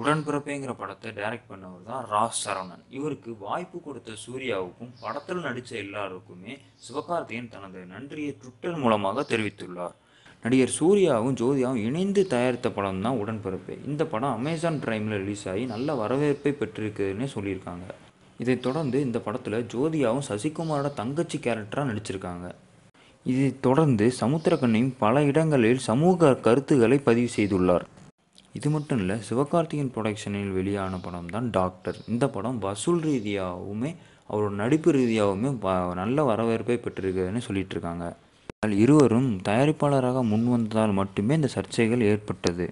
உடன்பிறப்பேங்கிற படத்தை டைரக்ட் பண்ணவர் தான் ராஸ் சரவணன் இவருக்கு வாய்ப்பு கொடுத்த சூர்யாவுக்கும் படத்தில் நடித்த எல்லாருக்குமே சிவகார்த்திகேயன் தனது நன்றியை ட்விட்டர் மூலமாக தெரிவித்துள்ளார் நடிகர் சூர்யாவும் ஜோதியாவும் இணைந்து தயாரித்த படம் தான் உடன்பிறப்பே இந்த படம் அமேசான் பிரைமில் ரிலீஸ் ஆகி நல்ல வரவேற்பை பெற்றிருக்குதுன்னு சொல்லியிருக்காங்க இதைத் தொடர்ந்து இந்த படத்தில் ஜோதியாவும் சசிகுமாரோட தங்கச்சி கேரக்டராக நடிச்சிருக்காங்க இதைத் தொடர்ந்து சமுத்திரக்கண்ணையும் பல இடங்களில் சமூக கருத்துக்களை பதிவு செய்துள்ளார் இது மட்டும் இல்லை சிவகார்த்திகேயன் ப்ரொடக்ஷனில் வெளியான படம் தான் டாக்டர் இந்த படம் வசூல் ரீதியாகவுமே அவரோட நடிப்பு ரீதியாகவுமே நல்ல வரவேற்பை பெற்றிருக்குதுன்னு சொல்லிட்டு இருக்காங்க இருவரும் தயாரிப்பாளராக முன்வந்ததால் மட்டுமே இந்த சர்ச்சைகள் ஏற்பட்டது